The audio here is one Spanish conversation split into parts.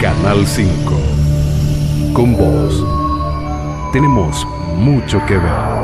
Canal 5. Con vos tenemos mucho que ver.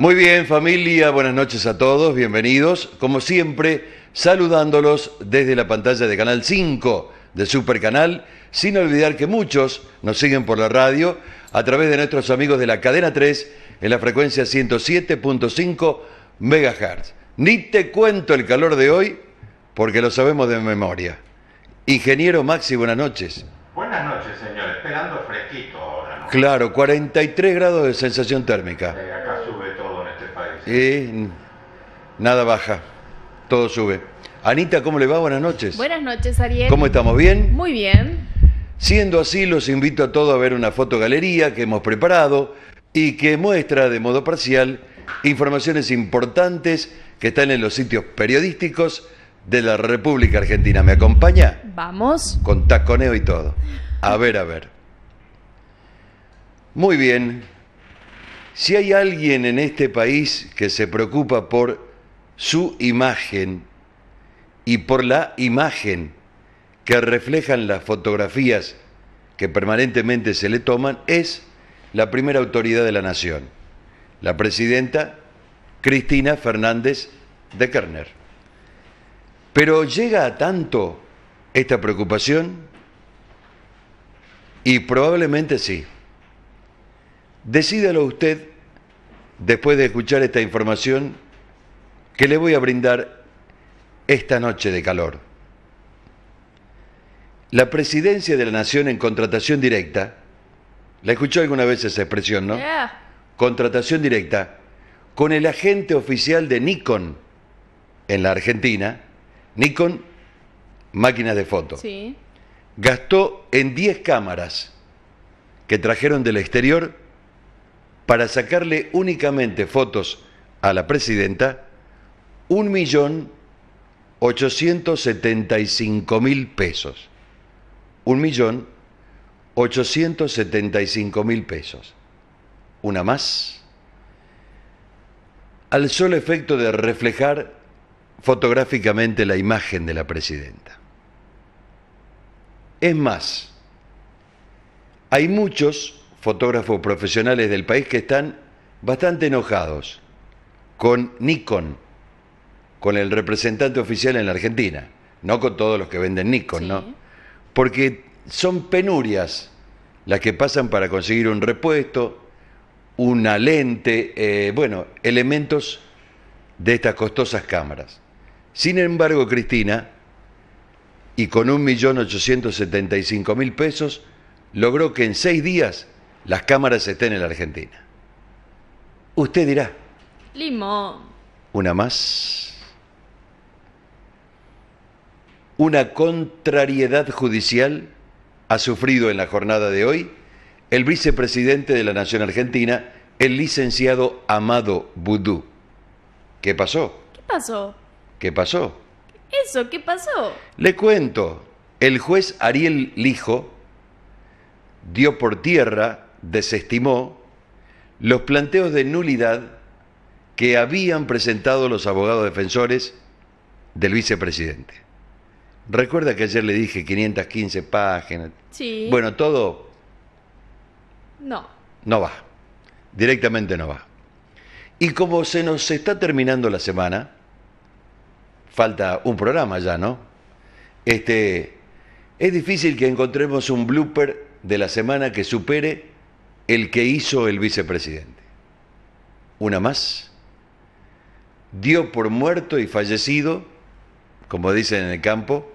Muy bien, familia, buenas noches a todos, bienvenidos. Como siempre, saludándolos desde la pantalla de Canal 5 de Supercanal, sin olvidar que muchos nos siguen por la radio a través de nuestros amigos de la cadena 3 en la frecuencia 107.5 MHz. Ni te cuento el calor de hoy porque lo sabemos de memoria. Ingeniero Maxi, buenas noches. Buenas noches, señor. Esperando fresquito ahora. Claro, 43 grados de sensación térmica. Eh, eh, nada baja, todo sube. Anita, ¿cómo le va? Buenas noches. Buenas noches, Ariel. ¿Cómo estamos? ¿Bien? Muy bien. Siendo así, los invito a todos a ver una fotogalería que hemos preparado y que muestra de modo parcial informaciones importantes que están en los sitios periodísticos de la República Argentina. ¿Me acompaña? Vamos. Con taconeo y todo. A ver, a ver. Muy bien. Si hay alguien en este país que se preocupa por su imagen y por la imagen que reflejan las fotografías que permanentemente se le toman, es la primera autoridad de la nación, la presidenta Cristina Fernández de Kerner. Pero llega a tanto esta preocupación y probablemente sí. Decídelo usted después de escuchar esta información que le voy a brindar esta noche de calor. La presidencia de la Nación en contratación directa, la escuchó alguna vez esa expresión, ¿no? Contratación directa, con el agente oficial de Nikon en la Argentina, Nikon, máquinas de foto. Gastó en 10 cámaras que trajeron del exterior para sacarle únicamente fotos a la presidenta 1.875.000 pesos. 1.875.000 pesos. Una más. Al solo efecto de reflejar fotográficamente la imagen de la presidenta. Es más, hay muchos fotógrafos profesionales del país que están bastante enojados con Nikon, con el representante oficial en la Argentina, no con todos los que venden Nikon, ¿no? Porque son penurias las que pasan para conseguir un repuesto, una lente, eh, bueno, elementos de estas costosas cámaras. Sin embargo, Cristina, y con 1.875.000 pesos, logró que en seis días las cámaras estén en la Argentina. Usted dirá. Limón. Una más. Una contrariedad judicial ha sufrido en la jornada de hoy el vicepresidente de la Nación Argentina, el licenciado Amado Boudou. ¿Qué pasó? ¿Qué pasó? ¿Qué pasó? Eso, ¿qué pasó? Le cuento, el juez Ariel Lijo dio por tierra desestimó los planteos de nulidad que habían presentado los abogados defensores del vicepresidente. Recuerda que ayer le dije 515 páginas. Sí. Bueno, todo. No. No va. Directamente no va. Y como se nos está terminando la semana, falta un programa ya, ¿no? Este, es difícil que encontremos un blooper de la semana que supere el que hizo el vicepresidente. Una más. Dio por muerto y fallecido, como dicen en el campo,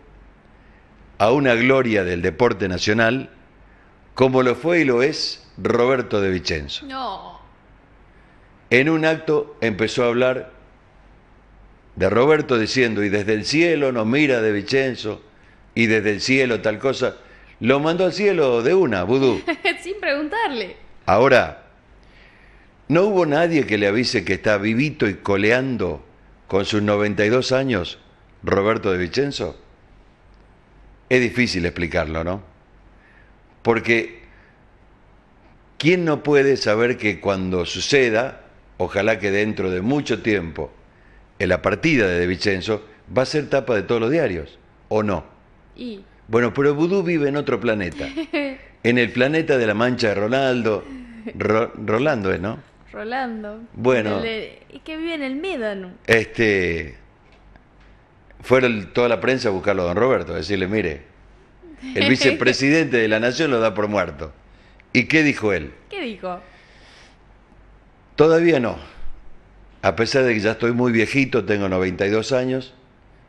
a una gloria del deporte nacional, como lo fue y lo es Roberto de Vicenzo. No. En un acto empezó a hablar de Roberto diciendo, y desde el cielo nos mira de Vicenzo, y desde el cielo tal cosa. Lo mandó al cielo de una, vudú. Sin preguntarle. Ahora, ¿no hubo nadie que le avise que está vivito y coleando con sus 92 años Roberto de Vicenzo? Es difícil explicarlo, ¿no? Porque ¿quién no puede saber que cuando suceda, ojalá que dentro de mucho tiempo, en la partida de De Vicenzo, va a ser tapa de todos los diarios, ¿o no? Y... Bueno, pero Vudú vive en otro planeta. En el planeta de la mancha de Ronaldo. Rolando es, ¿no? Rolando. Bueno. Y qué que vive en el Médano. Este. Fueron toda la prensa a buscarlo a don Roberto, a decirle, mire, el vicepresidente de la nación lo da por muerto. ¿Y qué dijo él? ¿Qué dijo? Todavía no. A pesar de que ya estoy muy viejito, tengo 92 años,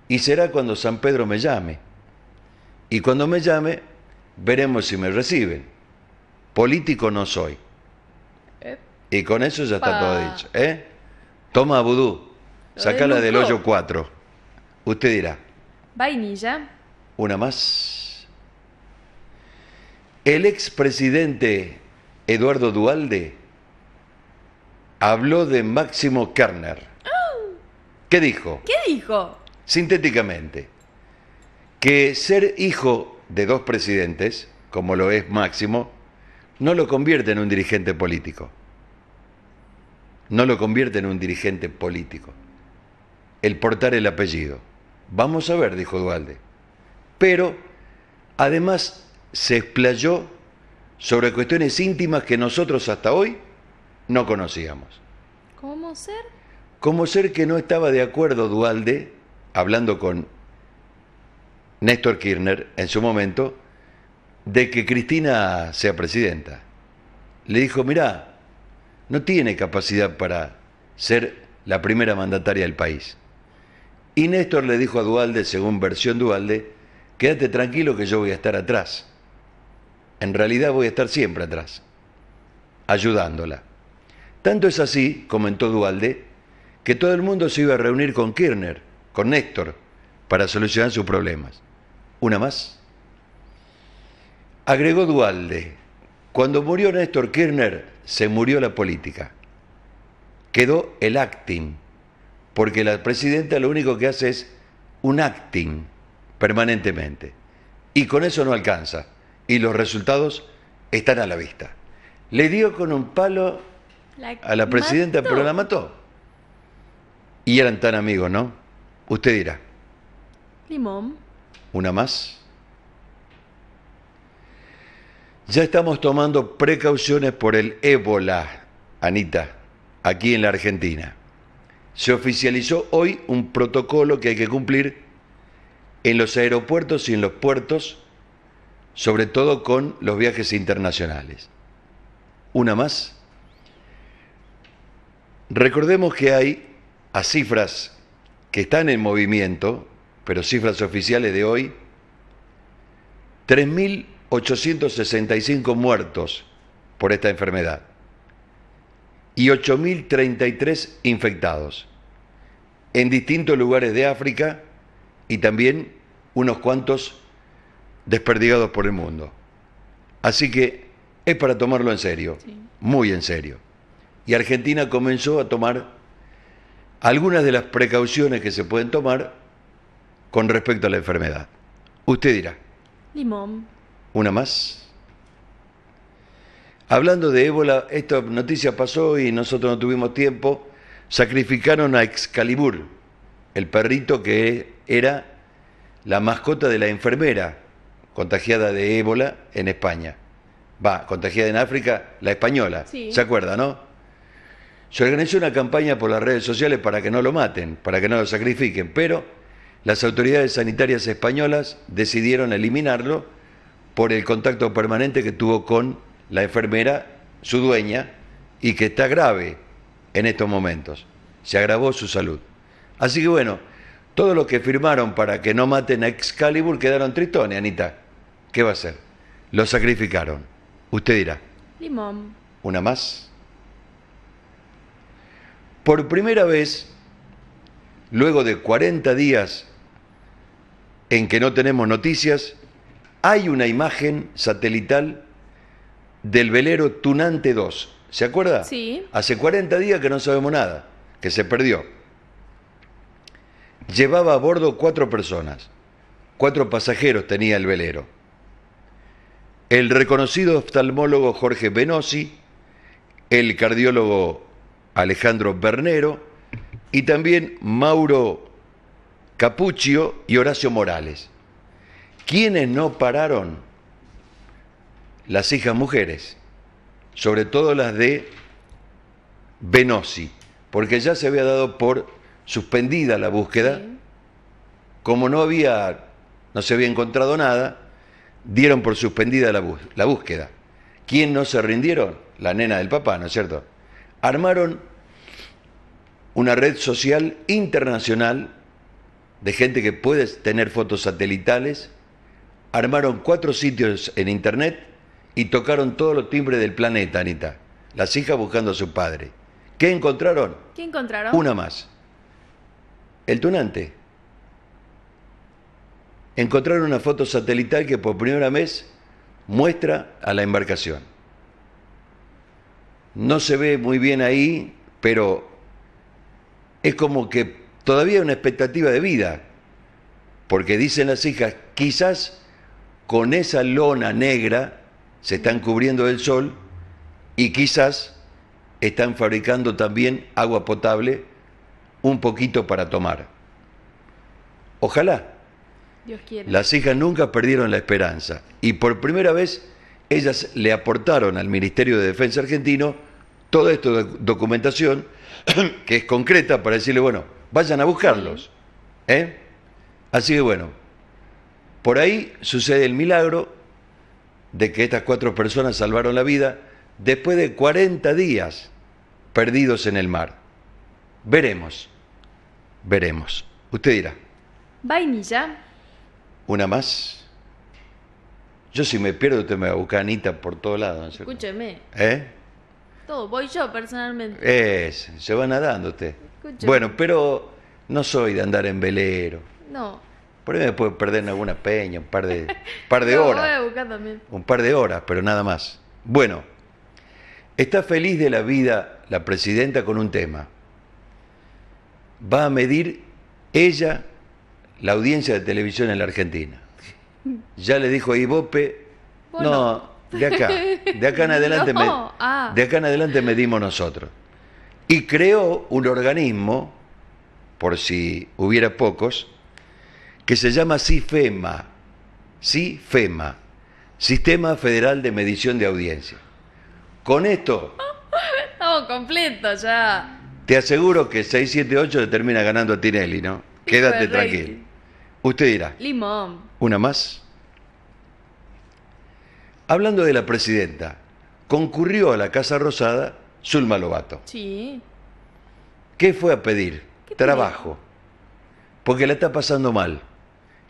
y será cuando San Pedro me llame. Y cuando me llame, veremos si me reciben. Político no soy. ¿Eh? y con eso ya está todo dicho. ¿eh? Toma, vudú, sacala del hoyo 4. Usted dirá. Vainilla. Una más. El expresidente Eduardo Dualde habló de Máximo Kerner. ¿Qué dijo? ¿Qué dijo? Sintéticamente, que ser hijo de dos presidentes, como lo es Máximo, no lo convierte en un dirigente político. No lo convierte en un dirigente político. El portar el apellido. Vamos a ver, dijo Dualde. Pero, además, se explayó sobre cuestiones íntimas que nosotros hasta hoy no conocíamos. ¿Cómo ser? Como ser que no estaba de acuerdo Dualde, hablando con Néstor Kirchner en su momento de que Cristina sea presidenta. Le dijo, mirá, no tiene capacidad para ser la primera mandataria del país. Y Néstor le dijo a Dualde, según versión Dualde, quédate tranquilo que yo voy a estar atrás. En realidad voy a estar siempre atrás, ayudándola. Tanto es así, comentó Dualde, que todo el mundo se iba a reunir con Kirchner, con Néstor, para solucionar sus problemas una más. Agregó Dualde, cuando murió Néstor Kirchner, se murió la política. Quedó el acting, porque la presidenta lo único que hace es un acting permanentemente. Y con eso no alcanza. Y los resultados están a la vista. Le dio con un palo a la presidenta, pero la mató. Y eran tan amigos, ¿no? Usted dirá. Limón. Una más. Ya estamos tomando precauciones por el ébola, Anita, aquí en la Argentina. Se oficializó hoy un protocolo que hay que cumplir en los aeropuertos y en los puertos, sobre todo con los viajes internacionales. Una más. Recordemos que hay a cifras que están en movimiento, pero cifras oficiales de hoy, 3.865 muertos por esta enfermedad y 8.033 infectados en distintos lugares de África y también unos cuantos desperdigados por el mundo. Así que es para tomarlo en serio, muy en serio. Y Argentina comenzó a tomar algunas de las precauciones que se pueden tomar con respecto a la enfermedad? Usted dirá. Limón. ¿Una más? Hablando de ébola, esta noticia pasó y nosotros no tuvimos tiempo. Sacrificaron a Excalibur, el perrito que era la mascota de la enfermera contagiada de ébola en España. Va, contagiada en África, la española. ¿Se acuerda, no? Se organizó una campaña por las redes sociales para que no lo maten, para que no lo sacrifiquen, pero las autoridades sanitarias españolas decidieron eliminarlo por el contacto permanente que tuvo con la enfermera, su dueña, y que está grave en estos momentos. Se agravó su salud. Así que bueno, todos los que firmaron para que no maten a Excalibur quedaron tristones, Anita. ¿Qué va a ser? Lo sacrificaron. Usted dirá. Limón. Una más. Por primera vez, luego de 40 días en que no tenemos noticias, hay una imagen satelital del velero Tunante 2. ¿Se acuerda? Sí. Hace 40 días que no sabemos nada, que se perdió. Llevaba a bordo cuatro personas. Cuatro pasajeros tenía el velero. El reconocido oftalmólogo Jorge Benosi, el cardiólogo Alejandro Bernero y también Mauro Capuccio y Horacio Morales. ¿Quiénes no pararon? Las hijas mujeres, sobre todo las de Venosi, porque ya se había dado por suspendida la búsqueda. Como no había, no se había encontrado nada, dieron por suspendida la, la búsqueda. ¿Quién no se rindieron? La nena del papá, ¿no es cierto? Armaron una red social internacional de gente que puede tener fotos satelitales, armaron cuatro sitios en internet y tocaron todos los timbres del planeta, Anita. Las hijas buscando a su padre. ¿Qué encontraron? ¿Qué encontraron? Una más. El tunante. Encontraron una foto satelital que por primera vez muestra a la embarcación. No se ve muy bien ahí, pero es como que todavía una expectativa de vida, porque dicen las hijas, quizás con esa lona negra se están cubriendo del sol y quizás están fabricando también agua potable un poquito para tomar. Ojalá. Dios quiere. Las hijas nunca perdieron la esperanza y por primera vez ellas le aportaron al Ministerio de Defensa argentino toda esta documentación que es concreta para decirle, bueno, vayan a buscarlos. ¿eh? Así que bueno, por ahí sucede el milagro de que estas cuatro personas salvaron la vida después de 40 días perdidos en el mar. Veremos, veremos. Usted dirá. ya? Una más. Yo si me pierdo, usted me va a buscar Anita por todos lados. Escúcheme. ¿Eh? Todo, voy yo personalmente. Es, se va nadando usted. Bueno, pero no soy de andar en velero. No. Por ahí me puedo perder en alguna peña, un par de, par de horas. también. Un par de horas, pero nada más. Bueno, está feliz de la vida la presidenta con un tema. Va a medir ella la audiencia de televisión en la Argentina. Ya le dijo a Ibope, no, de acá. Ah. De acá en adelante, adelante medimos nosotros. Y creó un organismo, por si hubiera pocos, que se llama CIFEMA, CIFEMA, Sistema Federal de Medición de Audiencia. Con esto... Estamos completos ya. Te aseguro que 678 le termina ganando a Tinelli, ¿no? Quédate tranquilo. Usted dirá. Limón. ¿Una más? Hablando de la presidenta, concurrió a la Casa Rosada Zulma Lobato. Sí. ¿Qué fue a pedir? Trabajo. Porque la está pasando mal.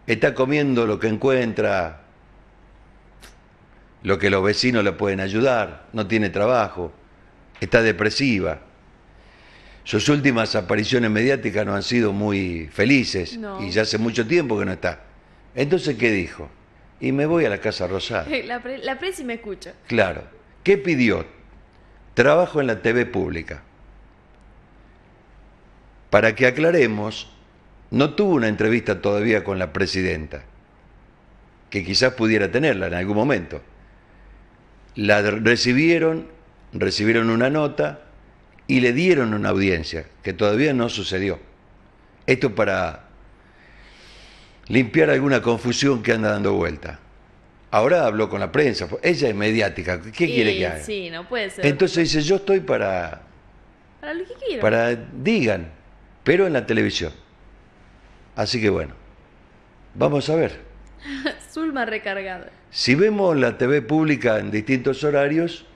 Está comiendo lo que encuentra, lo que los vecinos le pueden ayudar, no tiene trabajo, está depresiva. Sus últimas apariciones mediáticas no han sido muy felices y ya hace mucho tiempo que no está. Entonces, ¿qué dijo? y me voy a la Casa Rosada. La, la me escucha. Claro. ¿Qué pidió? Trabajo en la TV pública. Para que aclaremos, no tuvo una entrevista todavía con la presidenta, que quizás pudiera tenerla en algún momento. La recibieron, recibieron una nota y le dieron una audiencia, que todavía no sucedió. Esto para limpiar alguna confusión que anda dando vuelta. Ahora habló con la prensa, pues, ella es mediática, ¿qué quiere que haga? Sí, no puede ser. Entonces dice, yo estoy para... Para lo que quieran. Para, digan, pero en la televisión. Así que bueno, vamos a ver. Zulma recargada. Si vemos la TV pública en distintos horarios,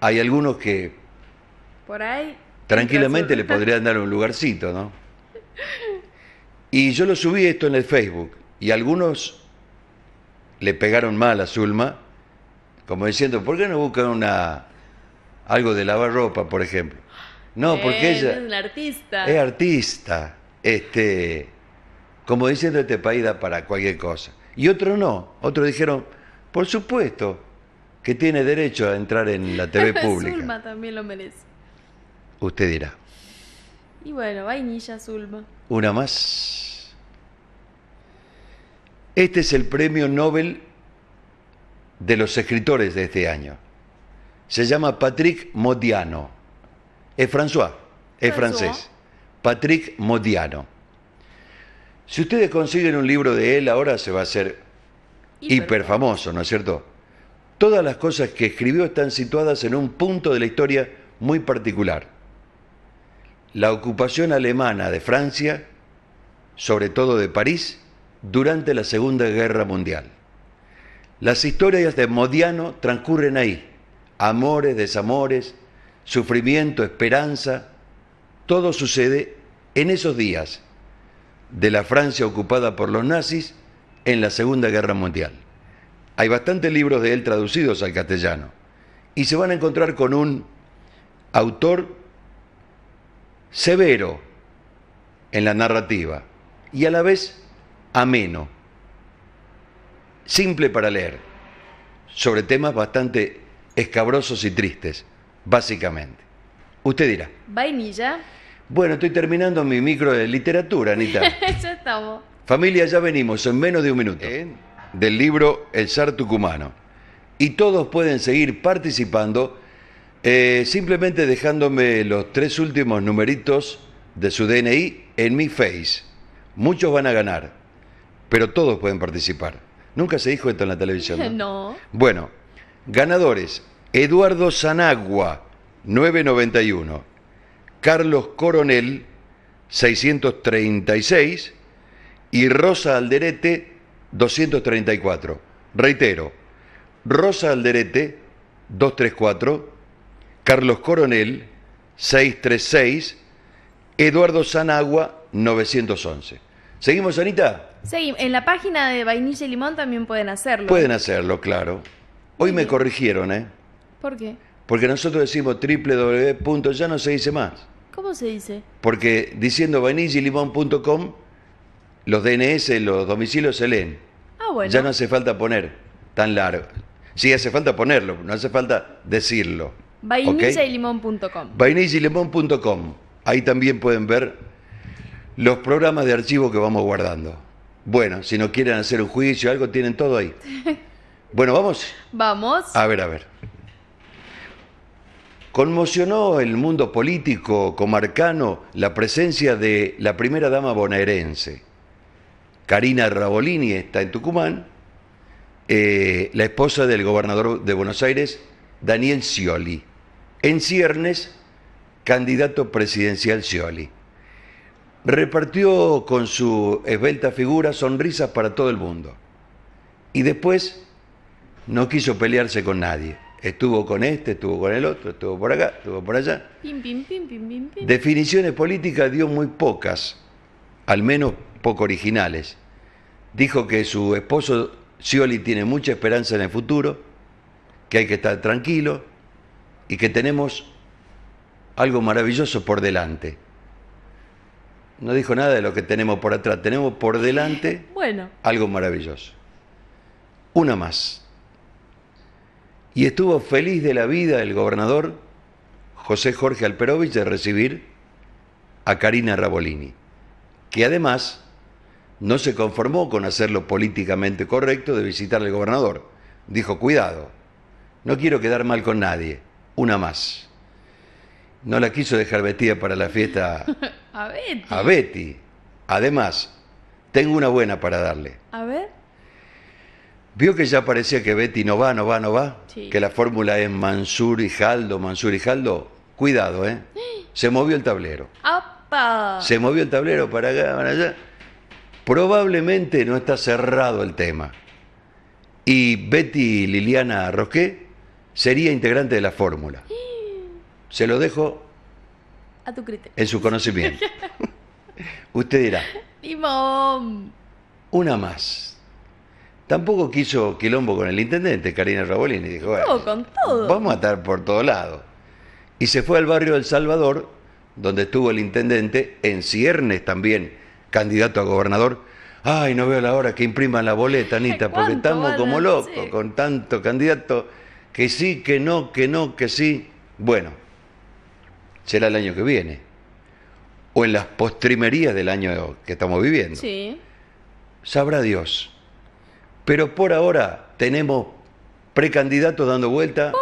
hay algunos que... Por ahí... Tranquilamente le podrían dar un lugarcito, ¿no? Y yo lo subí esto en el Facebook y algunos le pegaron mal a Zulma, como diciendo, ¿por qué no buscan una, algo de lavar ropa, por ejemplo? No, porque ella... Es artista. Es artista. Este, como diciendo, este país da para cualquier cosa. Y otros no. Otros dijeron, por supuesto, que tiene derecho a entrar en la TV pública. Zulma también lo merece. Usted dirá. Y bueno, vainilla Zulma una más. Este es el premio Nobel de los escritores de este año. Se llama Patrick Modiano. Es François, es francés. Patrick Modiano. Si ustedes consiguen un libro de él, ahora se va a hacer hiperfamoso, hiper famoso, ¿no es cierto? Todas las cosas que escribió están situadas en un punto de la historia muy particular la ocupación alemana de Francia, sobre todo de París, durante la Segunda Guerra Mundial. Las historias de Modiano transcurren ahí, amores, desamores, sufrimiento, esperanza, todo sucede en esos días de la Francia ocupada por los nazis en la Segunda Guerra Mundial. Hay bastantes libros de él traducidos al castellano y se van a encontrar con un autor severo en la narrativa y a la vez ameno, simple para leer, sobre temas bastante escabrosos y tristes, básicamente. Usted dirá. Vainilla. Bueno, estoy terminando mi micro de literatura, Anita. ya estamos. Familia, ya venimos en menos de un minuto. Del libro El Sar tucumano. Y todos pueden seguir participando eh, simplemente dejándome los tres últimos numeritos de su DNI en mi face. Muchos van a ganar, pero todos pueden participar. Nunca se dijo esto en la televisión. ¿no? Bueno, ganadores: Eduardo Sanagua, 991. Carlos Coronel, 636. Y Rosa Alderete, 234. Reitero: Rosa Alderete, 234. Carlos Coronel 636, Eduardo Sanagua 911. ¿Seguimos, Anita? Seguimos. En la página de Vainilla y Limón también pueden hacerlo. Pueden hacerlo, claro. Hoy me corrigieron, ¿eh? ¿Por qué? Porque nosotros decimos www. ya no se dice más. ¿Cómo se dice? Porque diciendo vainillilimón.com, los DNS, los domicilios se leen. Ah, bueno. Ya no hace falta poner tan largo. Sí, hace falta ponerlo, no hace falta decirlo y limón.com Ahí también pueden ver los programas de archivo que vamos guardando. Bueno, si no quieren hacer un juicio o algo, tienen todo ahí. Bueno, vamos. Vamos. A ver, a ver. Conmocionó el mundo político comarcano la presencia de la primera dama bonaerense, Karina Rabolini, está en Tucumán, eh, la esposa del gobernador de Buenos Aires, Daniel Scioli. En ciernes, candidato presidencial Scioli. Repartió con su esbelta figura sonrisas para todo el mundo. Y después no quiso pelearse con nadie. Estuvo con este, estuvo con el otro, estuvo por acá, estuvo por allá. Definiciones políticas dio muy pocas, al menos poco originales. Dijo que su esposo Scioli tiene mucha esperanza en el futuro, que hay que estar tranquilo, y que tenemos algo maravilloso por delante. No dijo nada de lo que tenemos por atrás, tenemos por delante bueno. algo maravilloso. Una más. Y estuvo feliz de la vida el gobernador José Jorge Alperovich de recibir a Karina Rabolini, que además no se conformó con hacerlo políticamente correcto de visitar al gobernador. Dijo, cuidado, no quiero quedar mal con nadie una más. No la quiso dejar vestida para la fiesta a, Betty. Además, tengo una buena para darle. A ver. ¿Vio que ya parecía que Betty no va, no va, no va? Que la fórmula es Mansur y Jaldo, Mansur y Jaldo. Cuidado, ¿eh? Se movió el tablero. Se movió el tablero para acá, para allá. Probablemente no está cerrado el tema. Y Betty Liliana Rosqué sería integrante de la fórmula. Se lo dejo a tu criterio. En su conocimiento. Usted dirá. Una más. Tampoco quiso quilombo con el intendente, Karina Rabolini. Dijo, Vamos a estar por todo lado. Y se fue al barrio del Salvador, donde estuvo el intendente, en ciernes también, candidato a gobernador. Ay, no veo la hora que impriman la boleta, Anita, porque estamos como locos con tanto candidato que sí, que no, que no, que sí. Bueno, será el año que viene. O en las postrimerías del año que estamos viviendo. Sí. Sabrá Dios. Pero por ahora tenemos precandidatos dando vuelta.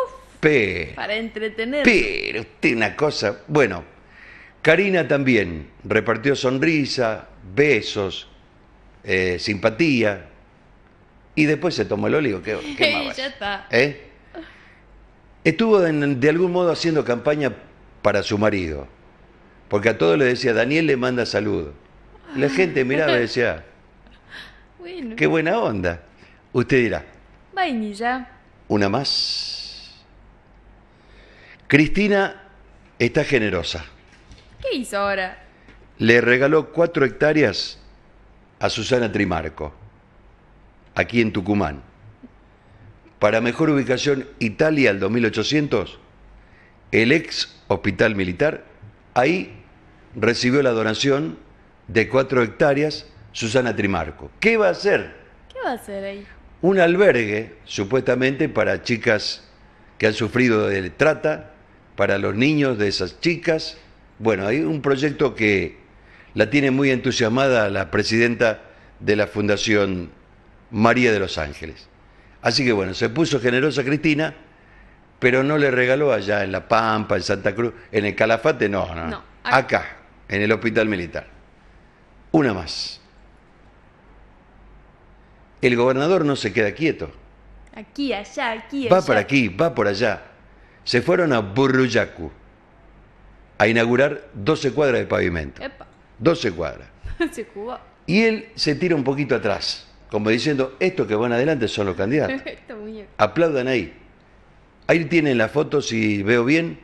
para entretener. Pero usted una cosa. Bueno, Karina también repartió sonrisa, besos, eh, simpatía. Y después se tomó el olivo. ¿Qué, ya está. ¿Eh? estuvo de, algún modo haciendo campaña para su marido. Porque a todos le decía, Daniel le manda salud. La gente miraba y decía, qué buena onda. Usted dirá, vainilla. Una más. Cristina está generosa. ¿Qué hizo ahora? Le regaló cuatro hectáreas a Susana Trimarco, aquí en Tucumán. Para mejor ubicación, Italia al 2800, el ex hospital militar, ahí recibió la donación de cuatro hectáreas Susana Trimarco. ¿Qué va a hacer? ¿Qué va a hacer ahí? Un albergue, supuestamente, para chicas que han sufrido de trata, para los niños de esas chicas. Bueno, hay un proyecto que la tiene muy entusiasmada la presidenta de la Fundación María de los Ángeles. Así que bueno, se puso generosa Cristina, pero no le regaló allá en La Pampa, en Santa Cruz, en el Calafate, no, no. acá. en el Hospital Militar. Una más. El gobernador no se queda quieto. Aquí, allá, aquí, allá. Va para aquí, va por allá. Se fueron a Burruyacu a inaugurar 12 cuadras de pavimento. 12 cuadras. y él se tira un poquito atrás como diciendo, estos que van adelante son los candidatos. Aplaudan ahí. Ahí tienen la foto, si veo bien,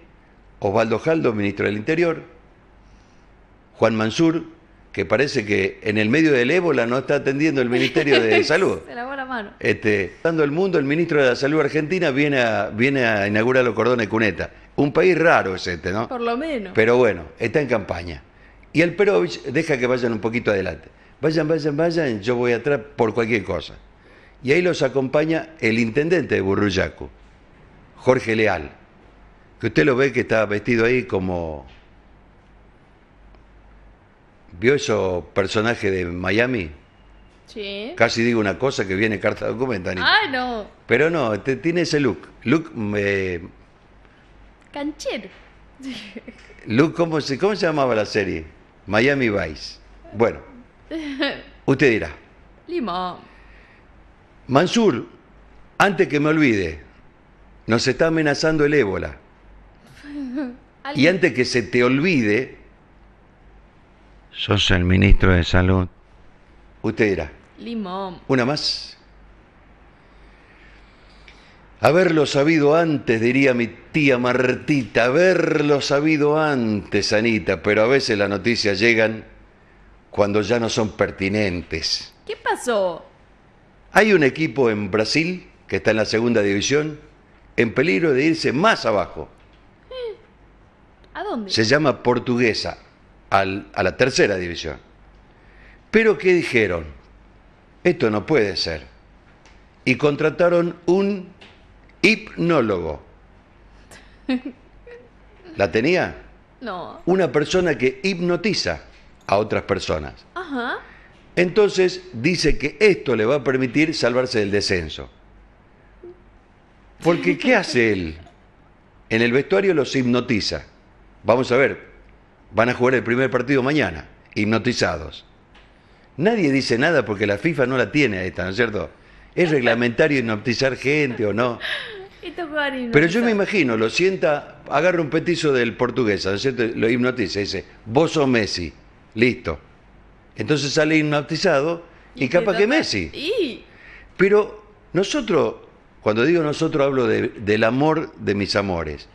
Osvaldo Jaldo, ministro del Interior, Juan Mansur, que parece que en el medio del ébola no está atendiendo el Ministerio de Salud. Se lavó la mano. Este, dando el mundo, el ministro de la Salud argentina viene a, viene a inaugurar los cordones cuneta. Un país raro es este, ¿no? Por lo menos. Pero bueno, está en campaña. Y el Perovich deja que vayan un poquito adelante vayan, vayan, vayan, yo voy atrás por cualquier cosa. Y ahí los acompaña el intendente de Burruyaco, Jorge Leal, que usted lo ve que está vestido ahí como... ¿Vio esos personaje de Miami? Sí. Casi digo una cosa que viene carta documental. Ah, no. Pero no, tiene ese look. Look... Eh... Canchero. Look, como se, ¿cómo se llamaba la serie? Miami Vice. Bueno. Usted dirá. Limón. Mansur, antes que me olvide, nos está amenazando el ébola. y antes que se te olvide, sos el ministro de salud. Usted Limón. Una más. Haberlo sabido antes, diría mi tía Martita, haberlo sabido antes, Anita, pero a veces las noticias llegan cuando ya no son pertinentes. ¿Qué pasó? Hay un equipo en Brasil que está en la segunda división en peligro de irse más abajo. ¿A dónde? Se llama Portuguesa, a la tercera división. Pero ¿qué dijeron? Esto no puede ser. Y contrataron un hipnólogo. ¿La tenía? No. Una persona que hipnotiza a otras personas. Entonces dice que esto le va a permitir salvarse del descenso. Porque ¿qué hace él? En el vestuario los hipnotiza. Vamos a ver, van a jugar el primer partido mañana, hipnotizados. Nadie dice nada porque la FIFA no la tiene esta, ¿no es cierto? Es reglamentario hipnotizar gente o no. Pero yo me imagino, lo sienta, agarra un petizo del portugués, ¿no es cierto? Lo hipnotiza, dice, vos sos Messi. Listo. Entonces sale hipnotizado y, capa capaz que Messi. Pero nosotros, cuando digo nosotros, hablo del amor de mis amores,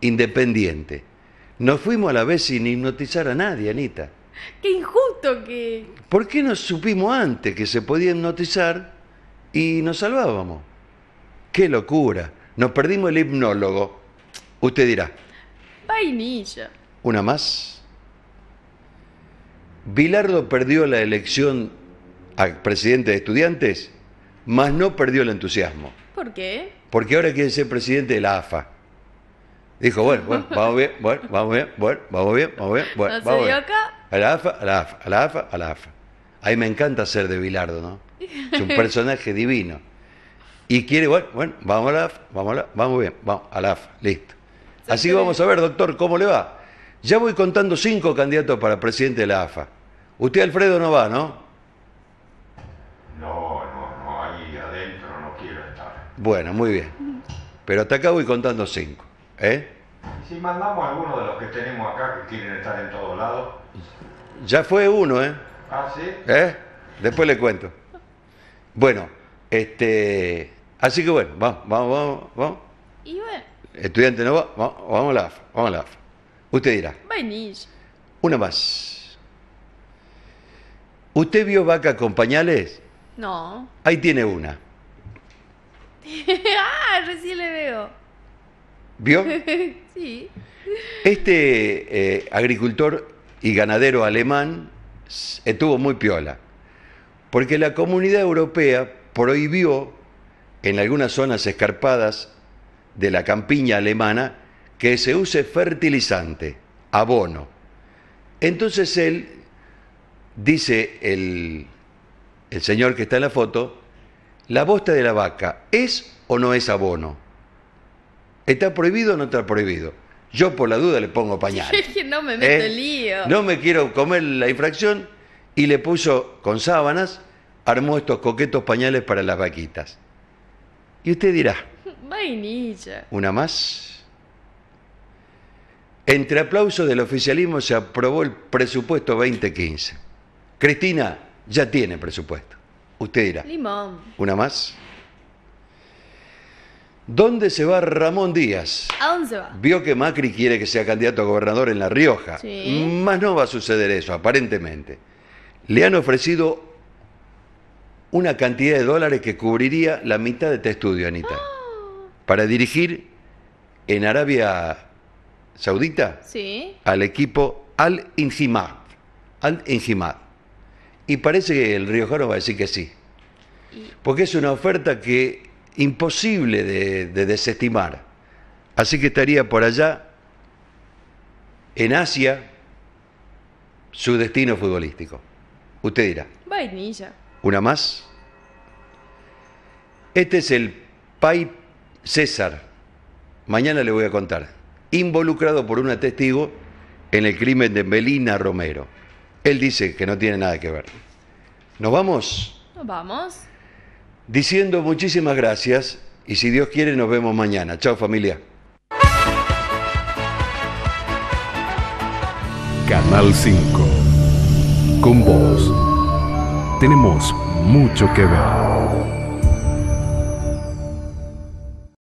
independiente. Nos fuimos a la vez sin hipnotizar a nadie, Anita. Qué injusto que. ¿Por qué no supimos antes que se podía hipnotizar y nos salvábamos? ¡Qué locura! Nos perdimos el hipnólogo. Usted dirá. Vainilla. Una más. Bilardo perdió la elección a presidente de estudiantes, mas no perdió el entusiasmo. ¿Por qué? Porque ahora quiere ser presidente de la AFA. Dijo, bueno, bueno, vamos bien, bueno, vamos bien, bueno, vamos bien, vamos bien, bueno, ¿No se dio A la AFA, a la AFA, a la AFA, a la AFA. Ahí me encanta ser de Bilardo, ¿no? Es un personaje divino. Y quiere, bueno, bueno, vamos a la AFA, vamos a la, vamos bien, vamos a la AFA, listo. Así vamos a ver, doctor, cómo le va. Ya voy contando cinco candidatos para presidente de la AFA. Usted, Alfredo, no va, ¿no? No, no, no, ahí adentro no quiero estar. Bueno, muy bien. Pero hasta acá voy contando cinco. ¿eh? Si mandamos a alguno de los que tenemos acá que quieren estar en todos lados. Ya fue uno, ¿eh? Ah, sí. ¿Eh? Después le cuento. Bueno, este. Así que bueno, vamos, vamos, vamos. vamos. Y bueno. Estudiante no va, vamos, a la AFA, vamos a la AFA. Usted dirá. Venís. Una más. ¿Usted vio vaca con pañales? No. Ahí tiene una. ah, recién le veo. ¿Vio? sí. Este eh, agricultor y ganadero alemán estuvo muy piola, porque la comunidad europea prohibió en algunas zonas escarpadas de la campiña alemana que se use fertilizante, abono. Entonces él dice el, señor que está en la foto, la bosta de la vaca, ¿es o no es abono? ¿Está prohibido o no está prohibido? Yo por la duda le pongo pañal. no me ¿Eh? meto lío. No me quiero comer la infracción y le puso con sábanas, armó estos coquetos pañales para las vaquitas. Y usted dirá. Vainilla. Una más. Entre aplausos del oficialismo se aprobó el presupuesto 2015. Cristina ya tiene presupuesto. Usted dirá. Limón. ¿Una más? ¿Dónde se va Ramón Díaz? ¿A dónde se va? Vio que Macri quiere que sea candidato a gobernador en La Rioja. Más no va a suceder eso, aparentemente. Le han ofrecido una cantidad de dólares que cubriría la mitad de este estudio, Anita. Ah. Para dirigir en Arabia Saudita al equipo Al-Injimad. Al-Injimad. Y parece que el riojano va a decir que sí. Porque es una oferta que imposible de, desestimar. Así que estaría por allá, en Asia, su destino futbolístico. Usted dirá. Vainilla. ¿Una más? Este es el Pai César. Mañana le voy a contar. Involucrado por un testigo en el crimen de Melina Romero. Él dice que no tiene nada que ver. ¿Nos vamos? Nos vamos. Diciendo muchísimas gracias y si Dios quiere nos vemos mañana. Chao familia. Canal 5. Con vos tenemos mucho que ver.